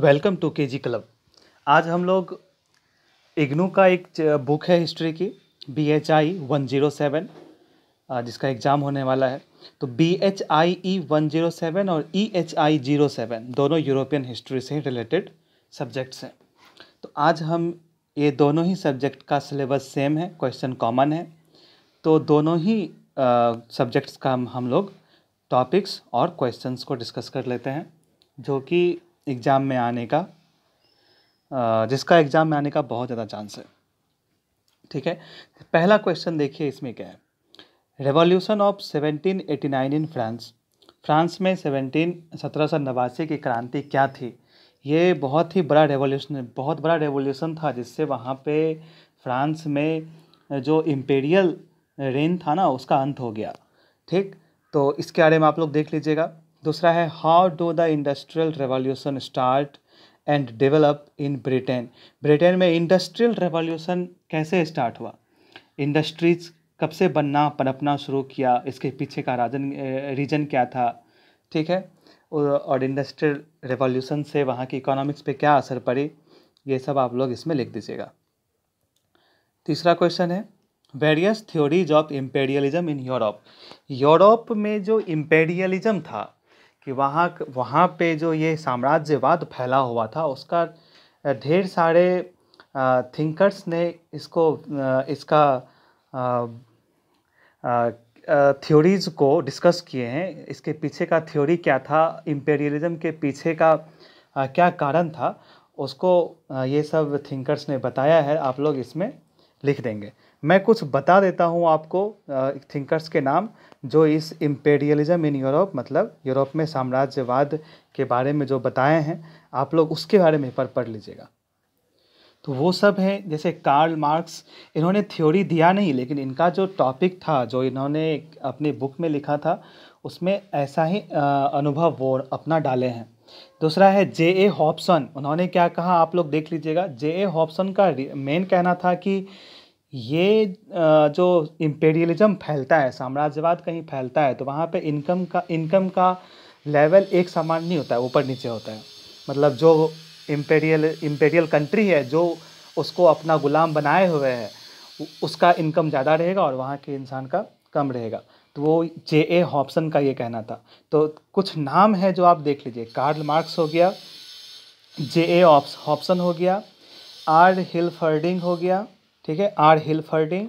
welcome to के G club आज हम लोग इग्नू का एक बुक है हिस्ट्री की B H I one zero seven जिसका एग्ज़ाम होने वाला है तो B H I E one zero seven और E e H I zero seven दोनों यूरोपियन हिस्ट्री से रिलेटेड सब्जेक्ट्स हैं तो आज हम ये दोनों ही सब्जेक्ट का सिलेबस सेम है क्वेश्चन कॉमन है तो दोनों ही सब्जेक्ट्स का हम लोग टॉपिक्स और क्वेश्चंस को डिस्कस कर लेते हैं जो कि एग्ज़ाम में आने का जिसका एग्ज़ाम में आने का बहुत ज़्यादा चांस है ठीक है पहला क्वेश्चन देखिए इसमें क्या है revolution of 1789 in France France में सेवनटीन सत्रह सौ नवासी की क्रांति क्या थी ये बहुत ही बड़ा रेवोल्यूशन बहुत बड़ा रेवोल्यूशन था जिससे वहाँ पे फ्रांस में जो इम्पेरियल रेन था ना उसका अंत हो गया ठीक तो इसके बारे में आप लोग देख लीजिएगा दूसरा है how do the industrial revolution start and develop in Britain Britain में इंडस्ट्रियल रेवोल्यूशन कैसे स्टार्ट हुआ इंडस्ट्रीज कब से बनना पनपना शुरू किया इसके पीछे का राजन रीजन क्या था ठीक है और इंडस्ट्रियल रेवोल्यूशन से वहाँ की इकोनॉमिक्स पे क्या असर पड़ी ये सब आप लोग इसमें लिख दीजिएगा तीसरा क्वेश्चन है various theories of imperialism in Europe Europe में जो इम्पेरियलिज्म था कि वहाँ वहाँ पे जो ये साम्राज्यवाद फैला हुआ था उसका ढेर सारे थिंकर्स ने इसको इसका थ्योरीज को डिस्कस किए हैं इसके पीछे का थ्योरी क्या था इम्पेरियलिज्म के पीछे का क्या कारण था उसको ये सब थिंकर्स ने बताया है आप लोग इसमें लिख देंगे मैं कुछ बता देता हूँ आपको थिंकर्स के नाम जो इस इम्पेरियलिज्म इन यूरोप मतलब यूरोप में साम्राज्यवाद के बारे में जो बताए हैं आप लोग उसके बारे में पर पढ़ लीजिएगा तो वो सब हैं जैसे कार्ल मार्क्स इन्होंने थ्योरी दिया नहीं लेकिन इनका जो टॉपिक था जो इन्होंने अपनी बुक में लिखा था उसमें ऐसा ही अनुभव वो अपना डाले हैं दूसरा है जे ए हॉपसन उन्होंने क्या कहा आप लोग देख लीजिएगा जे ए हॉपसन का मेन कहना था कि ये जो इम्पेरियलिज्म फैलता है साम्राज्यवाद कहीं फैलता है तो वहाँ पे इनकम का इनकम का लेवल एक समान नहीं होता है ऊपर नीचे होता है मतलब जो इम्पेरियल इम्पेरियल कंट्री है जो उसको अपना गुलाम बनाए हुए है उसका इनकम ज़्यादा रहेगा और वहाँ के इंसान का कम रहेगा तो वो जे ए हॉब्सन का ये कहना था तो कुछ नाम है जो आप देख लीजिए कार्ल मार्क्स हो गया जे ए हॉप्सन हो गया आर हिल फर्डिंग हो गया ठीक है आर हिल फर्डिंग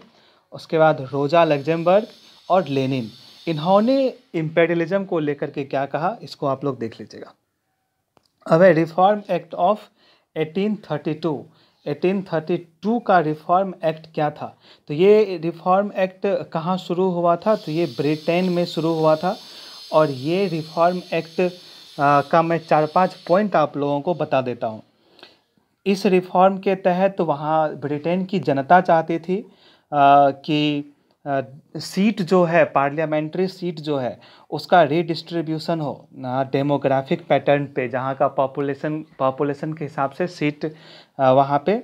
उसके बाद रोजा लग्जमबर्ग और लेनिन इन्होंने इम्पेरियलिज्म को लेकर के क्या कहा इसको आप लोग देख लीजिएगा अब रिफॉर्म एक्ट ऑफ 1832 1832 का रिफॉर्म एक्ट क्या था तो ये रिफॉर्म एक्ट कहाँ शुरू हुआ था तो ये ब्रिटेन में शुरू हुआ था और ये रिफॉर्म एक्ट का मैं चार पांच पॉइंट आप लोगों को बता देता हूँ इस रिफॉर्म के तहत तो वहाँ ब्रिटेन की जनता चाहती थी आ, कि सीट जो है पार्लियामेंट्री सीट जो है उसका रिडिस्ट्रीब्यूशन हो डेमोग्राफिक पैटर्न पे जहाँ का पॉपुलेशन पॉपुलेशन के हिसाब से सीट वहाँ पे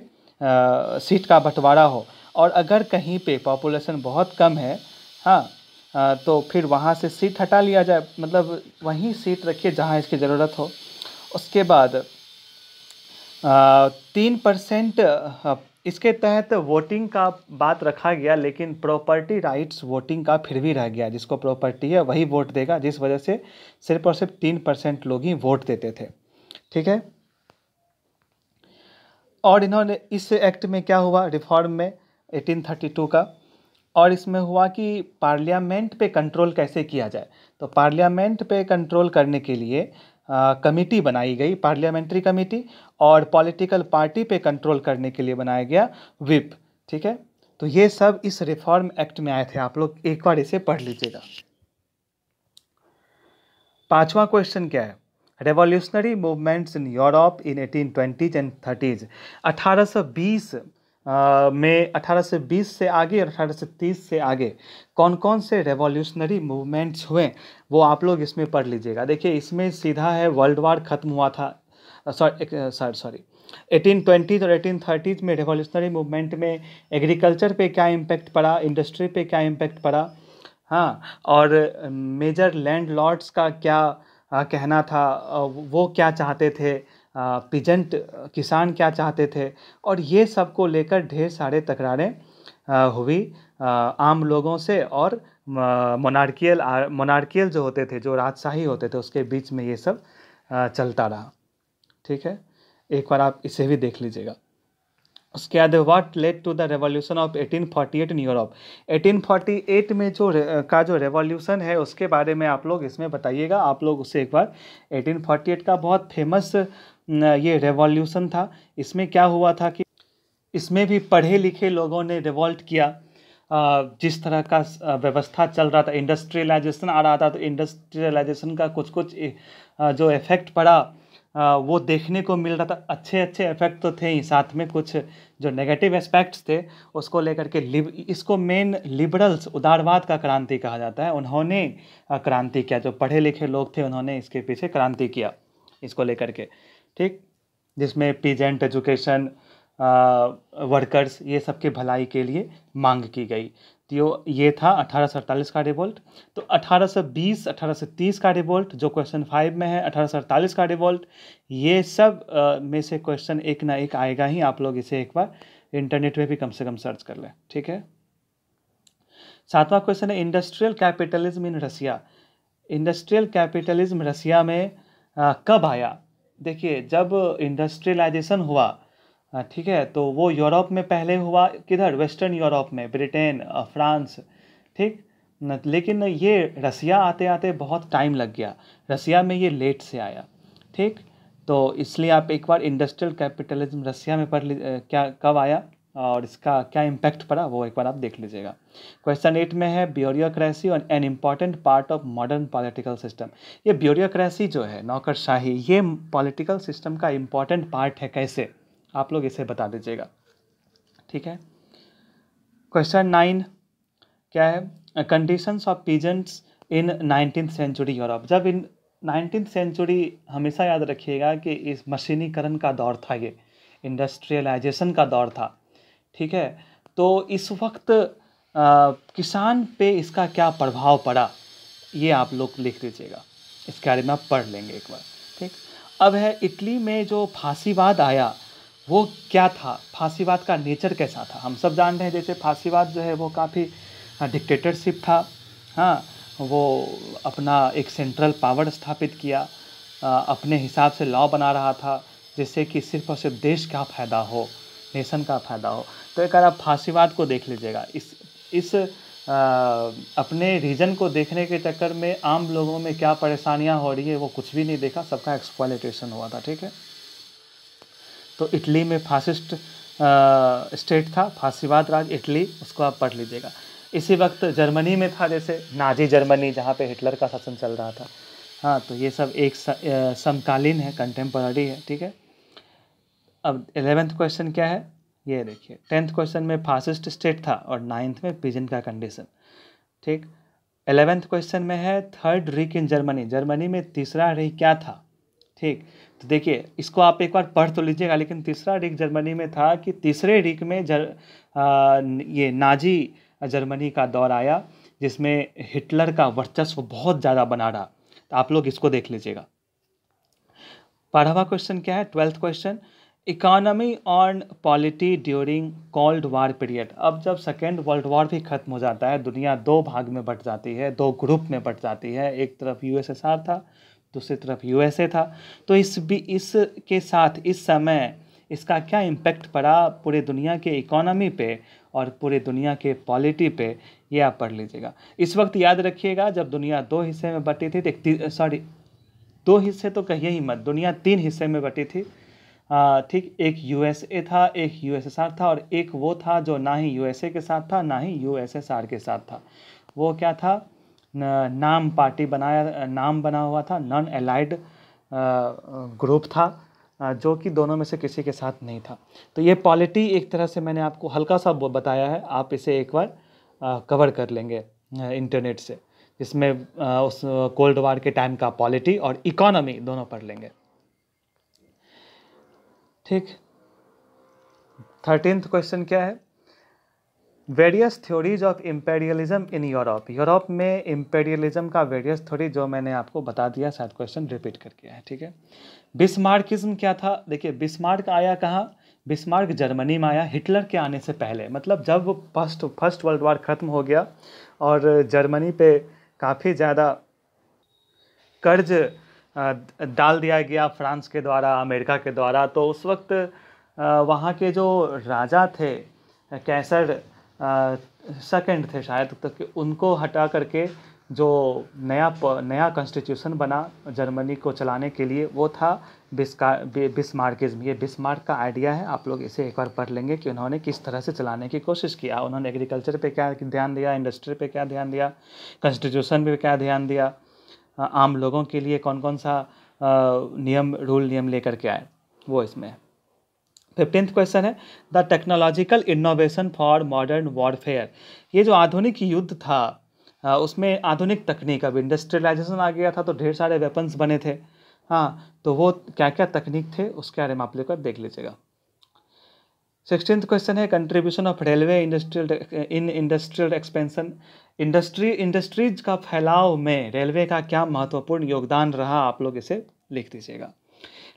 सीट का बंटवारा हो और अगर कहीं पे पॉपुलेशन बहुत कम है हाँ तो फिर वहाँ से सीट हटा लिया जाए मतलब वहीं सीट रखिए जहाँ इसकी ज़रूरत हो उसके बाद तीन परसेंट इसके तहत वोटिंग का बात रखा गया लेकिन प्रॉपर्टी राइट्स वोटिंग का फिर भी रह गया जिसको प्रॉपर्टी है वही वोट देगा जिस वजह से सिर्फ और सिर्फ तीन परसेंट लोग ही वोट देते थे ठीक है और इन्होंने इस एक्ट में क्या हुआ रिफॉर्म में 1832 का और इसमें हुआ कि पार्लियामेंट पे कंट्रोल कैसे किया जाए तो पार्लियामेंट पे कंट्रोल करने के लिए कमेटी बनाई गई पार्लियामेंट्री कमेटी और पॉलिटिकल पार्टी पे कंट्रोल करने के लिए बनाया गया विप ठीक है तो ये सब इस रिफॉर्म एक्ट में आए थे आप लोग एक बार इसे पढ़ लीजिएगा पांचवा क्वेश्चन क्या है revolutionary movements in Europe in eighteen twenties and सौ बीस में 18 से 20 से आगे और 18 से 30 से आगे कौन कौन से रेवोल्यूशनरी मूवमेंट्स हुए वो आप लोग इसमें पढ़ लीजिएगा देखिए इसमें सीधा है वर्ल्ड वार ख़त्म हुआ था sorry sorry sorry eighteen twenties और एटीन थर्टीज़ में रेवोल्यूशनरी मूवमेंट में एग्रीकल्चर पे क्या इम्पैक्ट पड़ा इंडस्ट्री पे क्या इम्पैक्ट पड़ा हाँ और मेजर लैंड लॉर्ड्स का क्या कहना था वो क्या चाहते थे पिजेंट किसान क्या चाहते थे और ये सब को लेकर ढेर सारे तकरारें हुई आम लोगों से और मोनार्कियल मोनार्कियल जो होते थे जो राजशाही होते थे उसके बीच में ये सब चलता रहा ठीक है एक बार आप इसे भी देख लीजिएगा उसके बाद what led to the revolution of 1848 in Europe 1848 में जो का जो रेवोल्यूशन है उसके बारे में आप लोग इसमें बताइएगा आप लोग उसे एक बार 1848 का बहुत फेमस ये रेवोल्यूशन था इसमें क्या हुआ था कि इसमें भी पढ़े लिखे लोगों ने रिवॉल्ट किया जिस तरह का व्यवस्था चल रहा था इंडस्ट्रियलाइजेशन आ रहा था तो इंडस्ट्रियलाइजेशन का कुछ कुछ जो इफ़ेक्ट पड़ा वो देखने को मिल रहा था अच्छे अच्छे इफ़ेक्ट तो थे ही साथ में कुछ जो नेगेटिव एस्पेक्ट्स थे उसको लेकर के लिब इसको मेन लिबरल्स उदारवाद का क्रांति कहा जाता है उन्होंने क्रांति किया जो पढ़े लिखे लोग थे उन्होंने इसके पीछे क्रांति किया इसको लेकर के ठीक जिसमें पीजेंट एजुकेशन वर्कर्स ये सब के भलाई के लिए मांग की गई तो ये था अठारह का रिवोल्ट तो 1820 1830 का रिवोल्ट जो क्वेश्चन फाइव में है अठारह का रिवोल्ट ये सब आ, में से क्वेश्चन एक ना एक आएगा ही आप लोग इसे एक बार इंटरनेट पे भी कम से कम सर्च कर लें ठीक है सातवां क्वेश्चन है industrial capitalism in Russia industrial capitalism Russia में आ, कब आया देखिए जब इंडस्ट्रियलाइजेशन हुआ ठीक है तो वो यूरोप में पहले हुआ किधर वेस्टर्न यूरोप में ब्रिटेन फ्रांस ठीक लेकिन ये रसिया आते आते बहुत टाइम लग गया रसिया में ये लेट से आया ठीक तो इसलिए आप एक बार इंडस्ट्रियल कैपिटलिज्म रसिया में पढ़ क्या कब आया और इसका क्या इम्पैक्ट पड़ा वो एक बार आप देख लीजिएगा क्वेश्चन एट में है ब्यूरोक्रेसी और an important part of modern political system ये ब्यूरोक्रेसी जो है नौकरशाही ये पॉलिटिकल सिस्टम का इम्पॉर्टेंट पार्ट है कैसे आप लोग इसे बता दीजिएगा ठीक है क्वेश्चन नाइन क्या है conditions of peasants in nineteen century Europe जब इन नाइनटीन सेंचुरी हमेशा याद रखिएगा कि इस मशीनीकरण का दौर था ये इंडस्ट्रियलाइजेशन का दौर था ठीक है तो इस वक्त आ, किसान पे इसका क्या प्रभाव पड़ा ये आप लोग लिख लीजिएगा इसके बारे में आप पढ़ लेंगे एक बार ठीक अब है इटली में जो फांसीवाद आया वो क्या था फांसीवाद का नेचर कैसा था हम सब जान रहे हैं जैसे फांसीवाद जो है वो काफ़ी डिक्टेटरशिप हाँ, था हाँ वो अपना एक सेंट्रल पावर स्थापित किया आ, अपने हिसाब से लॉ बना रहा था जिससे कि सिर्फ और सिर्फ देश का फ़ायदा हो नेशन का फ़ायदा हो तो एक आप फांसीवाद को देख लीजिएगा इस इस आ, अपने रीजन को देखने के चक्कर में आम लोगों में क्या परेशानियां हो रही है वो कुछ भी नहीं देखा सबका एक्सप्लेटेशन हुआ था ठीक है तो इटली में फासिस्ट स्टेट था फांसीवाद राज इटली उसको आप पढ़ लीजिएगा इसी वक्त जर्मनी में था जैसे नाजी जर्मनी जहाँ पे हिटलर का शासन चल रहा था हाँ तो ये सब एक समकालीन है कंटेम्प्रेरी है ठीक है अब एलेवेंथ क्वेश्चन क्या है ये देखिए टेंथ क्वेश्चन में फासिस्ट स्टेट था और नाइन्थ में पिजन का कंडीशन ठीक एलेवेंथ क्वेश्चन में है third Reich in Germany Germany में तीसरा रिक क्या था ठीक तो देखिए इसको आप एक बार पढ़ तो लीजिएगा लेकिन तीसरा रिक जर्मनी में था कि तीसरे रिक में जर आ, ये नाजी जर्मनी का दौर आया जिसमें हिटलर का वर्चस्व बहुत ज़्यादा बना रहा तो आप लोग इसको देख लीजिएगा बारहवा क्वेश्चन क्या है twelfth question economy on polity during cold war period अब जब सेकेंड वर्ल्ड वॉर भी खत्म हो जाता है दुनिया दो भाग में बट जाती है दो ग्रुप में बट जाती है एक तरफ यूएसएसआर था दूसरी तरफ यूएसए था तो इस भी इस के साथ इस समय इसका क्या इम्पैक्ट पड़ा पूरे दुनिया के इकोनॉमी पे और पूरे दुनिया के पॉलिटी पे ये आप पढ़ लीजिएगा इस वक्त याद रखिएगा जब दुनिया दो हिस्से में बटी थी तो सॉरी दो हिस्से तो कहिए ही मत दुनिया तीन हिस्से में बटी थी ठीक एक यूएसए था एक यूएसएसआर था और एक वो था जो ना ही यूएसए के साथ था ना ही यूएसएसआर के साथ था वो क्या था नाम पार्टी बनाया नाम बना हुआ था नॉन एलाइड ग्रुप था जो कि दोनों में से किसी के साथ नहीं था तो ये पॉलिटी एक तरह से मैंने आपको हल्का सा बताया है आप इसे एक बार कवर कर लेंगे इंटरनेट से इसमें उस कोल्ड वार के टाइम का पॉलिटी और इकोनॉमी दोनों पढ़ लेंगे ठीक थर्टींथ क्वेश्चन क्या है various theories of imperialism in Europe Europe में इम्पेरियलिज्म का वेरियस थ्योरी जो मैंने आपको बता दिया शायद क्वेश्चन रिपीट करके है ठीक है बिस्मार्किज्म क्या था देखिए बिस्मार्क आया कहाँ बिस्मार्क जर्मनी में आया हिटलर के आने से पहले मतलब जब फर्स्ट फर्स्ट वर्ल्ड वार ख़त्म हो गया और जर्मनी पे काफ़ी ज़्यादा कर्ज डाल दिया गया फ्रांस के द्वारा अमेरिका के द्वारा तो उस वक्त वहाँ के जो राजा थे कैसर सेकंड थे शायद तक कि उनको हटा करके जो नया नया कॉन्स्टिट्यूशन बना जर्मनी को चलाने के लिए वो था बिस्का बिस्मार्किज्म ये बिस्मार्क का आइडिया है आप लोग इसे एक बार पढ़ लेंगे कि उन्होंने किस तरह से चलाने की कोशिश किया उन्होंने एग्रीकल्चर पे क्या ध्यान दिया इंडस्ट्री पे क्या ध्यान दिया कॉन्स्टिट्यूशन पे क्या ध्यान दिया आम लोगों के लिए कौन कौन सा नियम रूल नियम लेकर के आए वो इसमें है फिफ्टींथ क्वेश्चन है the technological innovation for modern warfare ये जो आधुनिक युद्ध था उसमें आधुनिक तकनीक अब इंडस्ट्रियलाइजेशन आ गया था तो ढेर सारे वेपन्स बने थे हाँ तो वो क्या क्या तकनीक थे उसके बारे में आप लेकर देख लीजिएगा सिक्सटीन क्वेश्चन है contribution of railway industrial in industrial expansion industry industries का फैलाव में रेलवे का क्या महत्वपूर्ण योगदान रहा आप लोग इसे लिख दीजिएगा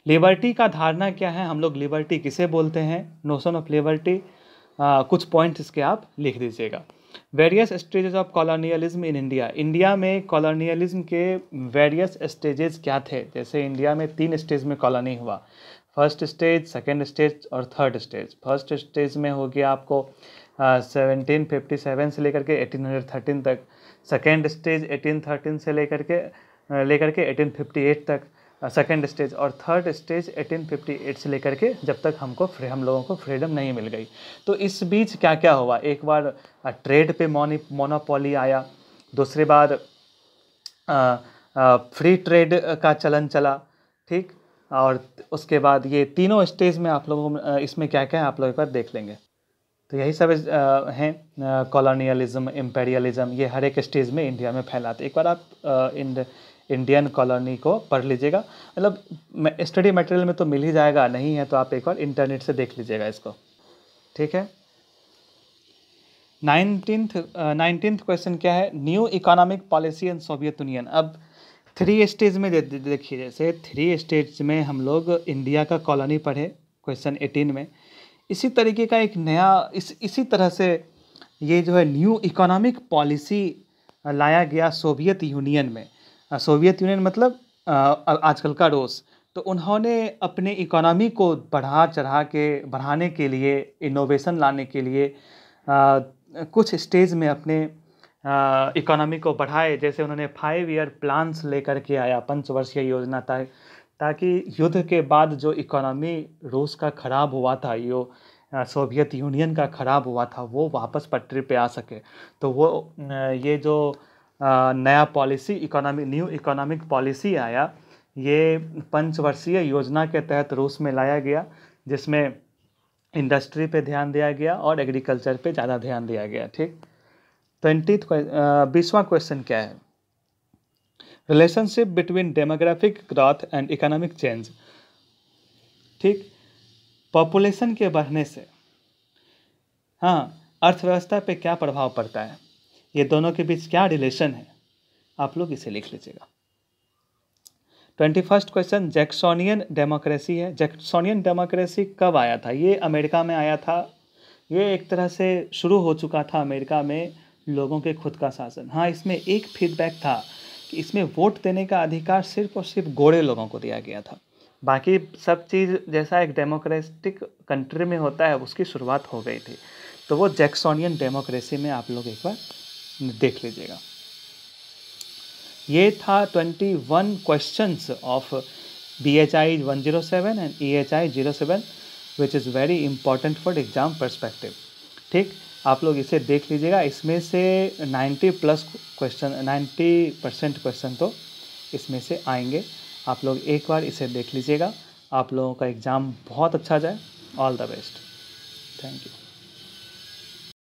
लिबर्टी का धारणा क्या है हम लोग लिबर्टी किसे बोलते हैं नोशन ऑफ लिबर्टी कुछ पॉइंट इसके आप लिख दीजिएगा various stages of colonialism in India India में कॉलोनियलिज्म के वेरियस स्टेजेस क्या थे जैसे इंडिया में तीन स्टेज में कॉलोनी हुआ फर्स्ट स्टेज सेकेंड स्टेज और थर्ड स्टेज फर्स्ट स्टेज में होगी आपको सेवनटीन फिफ्टी सेवन से लेकर के एटीन हंड्रेड थर्टीन तक सेकेंड स्टेज एटीन थर्टीन से लेकर के लेकर के एटीन फिफ्टी एट तक सेकेंड स्टेज और third stage eighteen fifty eight से लेकर के जब तक हमको फ्री हम लोगों को फ्रीडम नहीं मिल गई तो इस बीच क्या क्या हुआ एक बार ट्रेड पे मोनी मोनोपोली आया दूसरी बार आ, आ, फ्री ट्रेड का चलन चला ठीक और उसके बाद ये तीनों स्टेज में आप लोगों में इसमें क्या क्या है आप लोग एक बार देख लेंगे तो यही सब हैं कॉलोनियलिज्म इम्पेरियलिज्म ये हर एक स्टेज में इंडिया में फैलाते एक बार आप इंड इंडियन कॉलोनी को पढ़ लीजिएगा मतलब स्टडी मटेरियल में तो मिल ही जाएगा नहीं है तो आप एक बार इंटरनेट से देख लीजिएगा इसको ठीक है नाइनटीन्थ नाइनटीन्थ क्वेश्चन क्या है new economic policy in Soviet Union अब थ्री स्टेज में देखिए जैसे थ्री स्टेज में हम लोग इंडिया का कॉलोनी पढ़े क्वेश्चन एटीन में इसी तरीके का एक नया इस इसी तरह से ये जो है न्यू इकोनॉमिक पॉलिसी लाया गया सोवियत यूनियन में सोवियत यूनियन मतलब आजकल का रोस तो उन्होंने अपने इकोनॉमी को बढ़ा चढ़ा के बढ़ाने के लिए इनोवेशन लाने के लिए आ, कुछ स्टेज में अपने इकोनॉमी को बढ़ाए जैसे उन्होंने फाइव ईयर प्लान्स लेकर के आया पंचवर्षीय योजना था ताकि युद्ध के बाद जो इकोनॉमी रूस का ख़राब हुआ था यो सोवियत यूनियन का ख़राब हुआ था वो वापस पटरी पे आ सके तो वो ये जो नया policy economic new economic policy आया ये पंचवर्षीय योजना के तहत रूस में लाया गया जिसमें इंडस्ट्री पे ध्यान दिया गया और एग्रीकल्चर पे ज़्यादा ध्यान दिया गया ठीक ट्वेंटी बीसवां क्वेश्चन क्या है relationship between demographic growth and economic change ठीक पॉपुलेशन के बढ़ने से हाँ अर्थव्यवस्था पे क्या प्रभाव पड़ता है ये दोनों के बीच क्या रिलेशन है आप लोग इसे लिख लीजिएगा twenty first question Jacksonian democracy है जैक्सोनियन डेमोक्रेसी कब आया था ये अमेरिका में आया था ये एक तरह से शुरू हो चुका था अमेरिका में लोगों के खुद का शासन हाँ इसमें एक फीडबैक था कि इसमें वोट देने का अधिकार सिर्फ और सिर्फ गोरे लोगों को दिया गया था बाकी सब चीज़ जैसा एक डेमोक्रेटिक कंट्री में होता है उसकी शुरुआत हो गई थी तो वो जैक्सोनियन डेमोक्रेसी में आप लोग एक बार देख लीजिएगा ये था twenty one question of B H I one zero seven and E H I zero seven which is very important for exam perspective ठीक आप लोग इसे देख लीजिएगा इसमें से 90 प्लस क्वेश्चन 90 परसेंट क्वेश्चन तो इसमें से आएंगे आप लोग एक बार इसे देख लीजिएगा आप लोगों का एग्ज़ाम बहुत अच्छा जाए all the best thank you